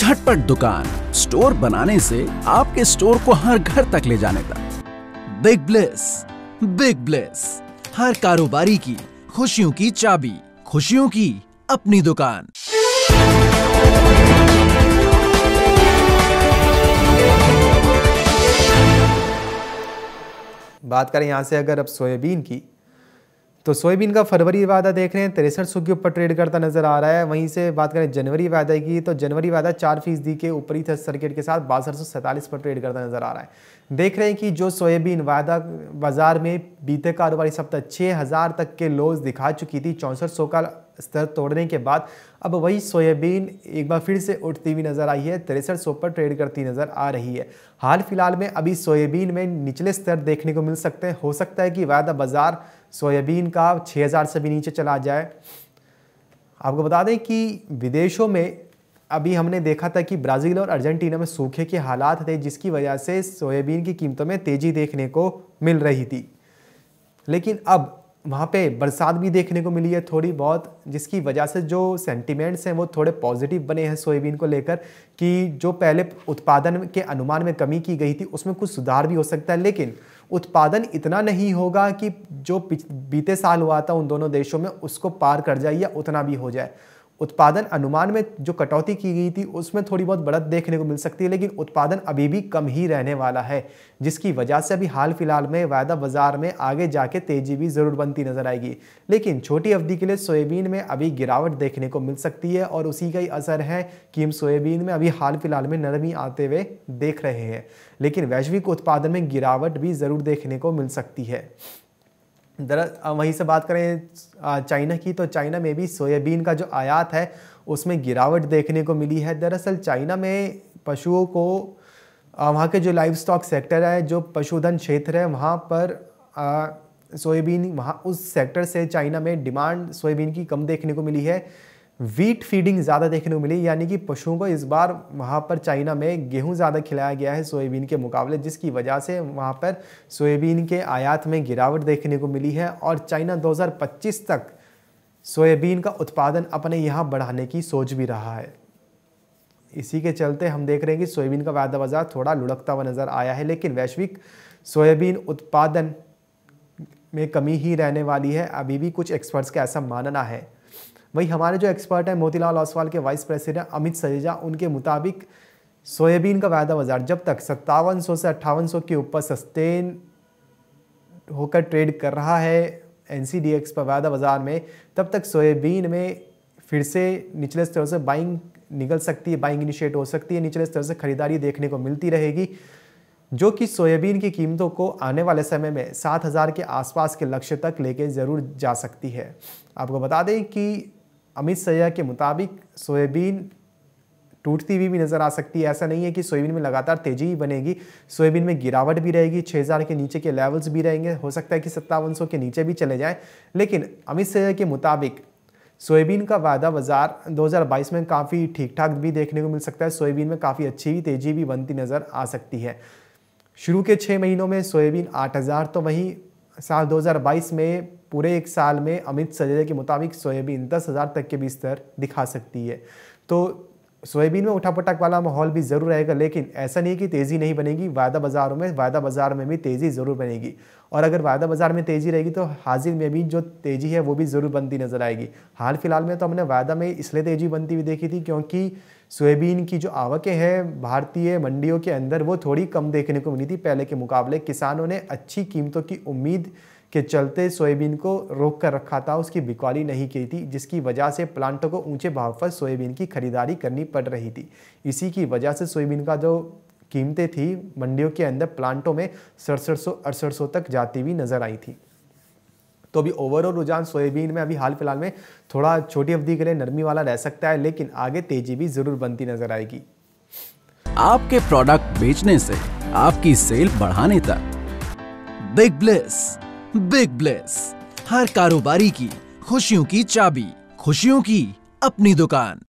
झटपट दुकान स्टोर बनाने से आपके स्टोर को हर घर तक ले जाने तक बिग ब्लेस बिग ब्लेस हर कारोबारी की खुशियों की चाबी खुशियों की अपनी दुकान बात करें यहाँ से अगर अब सोयाबीन की तो सोयाबीन का फरवरी वायदा देख रहे हैं तिरसठ सौ के ऊपर ट्रेड करता नजर आ रहा है वहीं से बात करें जनवरी वायदा की तो जनवरी वायदा चार फीसदी के ऊपरी सर्किट के साथ बासठ सौ सैंतालीस पर ट्रेड करता नजर आ रहा है देख रहे हैं कि जो सोयाबीन वायदा बाजार में बीते कारोबारी सप्ताह छः हज़ार तक के लोज दिखा चुकी थी चौंसठ सौ का स्तर तोड़ने के बाद अब वही सोयाबीन एक बार फिर से उठती हुई नज़र आई है तिरसठ सौ पर ट्रेड करती नज़र आ रही है हाल फिलहाल में अभी सोयाबीन में निचले स्तर देखने को मिल सकते हैं हो सकता है कि वायदा बाज़ार सोयाबीन का 6000 से भी नीचे चला जाए आपको बता दें कि विदेशों में अभी हमने देखा था कि ब्राज़ील और अर्जेंटीना में सूखे के हालात थे जिसकी वजह से सोयाबीन की कीमतों में तेज़ी देखने को मिल रही थी लेकिन अब वहाँ पे बरसात भी देखने को मिली है थोड़ी बहुत जिसकी वजह से जो सेंटिमेंट्स हैं वो थोड़े पॉजिटिव बने हैं सोयाबीन को लेकर कि जो पहले उत्पादन के अनुमान में कमी की गई थी उसमें कुछ सुधार भी हो सकता है लेकिन उत्पादन इतना नहीं होगा कि जो बीते साल हुआ था उन दोनों देशों में उसको पार कर जाए या उतना भी हो जाए उत्पादन अनुमान में जो कटौती की गई थी उसमें थोड़ी बहुत बढ़त देखने को मिल सकती है लेकिन उत्पादन अभी भी कम ही रहने वाला है जिसकी वजह से अभी हाल फिलहाल में वायदा बाजार में आगे जाके तेजी भी जरूर बनती नजर आएगी लेकिन छोटी अवधि के लिए सोयाबीन में अभी गिरावट देखने को मिल सकती है और उसी का ही असर है कि हम सोयाबीन में अभी हाल फिलहाल में नरमी आते हुए देख रहे हैं लेकिन वैश्विक उत्पादन में गिरावट भी ज़रूर देखने को मिल सकती है दरअसल वहीं से बात करें चाइना की तो चाइना में भी सोयाबीन का जो आयात है उसमें गिरावट देखने को मिली है दरअसल चाइना में पशुओं को वहाँ के जो लाइव स्टॉक सेक्टर है जो पशुधन क्षेत्र है वहाँ पर सोयाबीन वहाँ उस सेक्टर से चाइना में डिमांड सोयाबीन की कम देखने को मिली है वीट फीडिंग ज़्यादा देखने को मिली यानी कि पशुओं को इस बार वहाँ पर चाइना में गेहूँ ज़्यादा खिलाया गया है सोयाबीन के मुकाबले जिसकी वजह से वहाँ पर सोयाबीन के आयात में गिरावट देखने को मिली है और चाइना 2025 तक सोयाबीन का उत्पादन अपने यहाँ बढ़ाने की सोच भी रहा है इसी के चलते हम देख रहे हैं कि सोयाबीन का वायदा बाज़ार थोड़ा लुढ़कता हुआ नज़र आया है लेकिन वैश्विक सोयाबीन उत्पादन में कमी ही रहने वाली है अभी भी कुछ एक्सपर्ट्स का ऐसा मानना है वही हमारे जो एक्सपर्ट हैं मोतीलाल ओसवाल के वाइस प्रेसिडेंट अमित सरेजा उनके मुताबिक सोयाबीन का वायदा बाजार जब तक सत्तावन से अट्ठावन के ऊपर सस्टेन होकर ट्रेड कर रहा है एन सी डी एक्स पर वायदा बाजार में तब तक सोयाबीन में फिर से निचले स्तर से बाइंग निकल सकती है बाइंग इनिशिएट हो सकती है निचले स्तर से खरीदारी देखने को मिलती रहेगी जो कि सोयाबीन की कीमतों को आने वाले समय में सात हज़ार के आसपास के लक्ष्य तक लेके ज़रूर जा सकती है आपको बता दें कि अमित सैया के मुताबिक सोयाबीन टूटती हुई भी नज़र आ सकती है ऐसा नहीं है कि सोयाबीन में लगातार तेज़ी ही बनेगी सोयाबीन में गिरावट भी रहेगी 6000 के नीचे के लेवल्स भी रहेंगे हो सकता है कि सत्तावन के नीचे भी चले जाएं लेकिन अमित सैया के मुताबिक सोयाबीन का वायदा बाजार 2022 में काफ़ी ठीक ठाक भी देखने को मिल सकता है सोयाबीन में काफ़ी अच्छी भी तेज़ी भी बनती नज़र आ सकती है शुरू के छः महीनों में सोयाबीन आठ तो वहीं साल दो में पूरे एक साल में अमित सजरे के मुताबिक सोयाबीन दस हज़ार तक के भी स्तर दिखा सकती है तो सोयाबीन में उठापटक वाला माहौल भी ज़रूर रहेगा लेकिन ऐसा नहीं कि तेज़ी नहीं बनेगी वायदा बाज़ारों में वायदा बाज़ार में भी तेज़ी ज़रूर बनेगी और अगर वायदा बाज़ार में तेज़ी रहेगी तो हाजिर में भी जो तेज़ी है वो भी ज़रूर बनती नज़र आएगी हाल फिलहाल में तो हमने वायदा में इसलिए तेज़ी बनती हुई देखी थी क्योंकि सोयाबीन की जो आवकें हैं भारतीय मंडियों के अंदर वो थोड़ी कम देखने को मिली थी पहले के मुकाबले किसानों ने अच्छी कीमतों की उम्मीद के चलते सोयाबीन को रोक कर रखा था उसकी बिकवाली नहीं की थी जिसकी वजह से प्लांटों को ऊंचे भाव पर सोयाबीन की खरीदारी करनी पड़ रही थी इसी की वजह से सोयाबीन का जो कीमतें थी मंडियों के अंदर प्लांटों में सड़सठ सौ अड़सठ तक जाती हुई नजर आई थी तो अभी ओवरऑल रुझान सोयाबीन में अभी हाल फिलहाल में थोड़ा छोटी अवधि के लिए नरमी वाला रह सकता है लेकिन आगे तेजी भी जरूर बनती नजर आएगी आपके प्रोडक्ट बेचने से आपकी सेल बढ़ाने तक बिग ब्लेस बिग ब्लेस हर कारोबारी की खुशियों की चाबी खुशियों की अपनी दुकान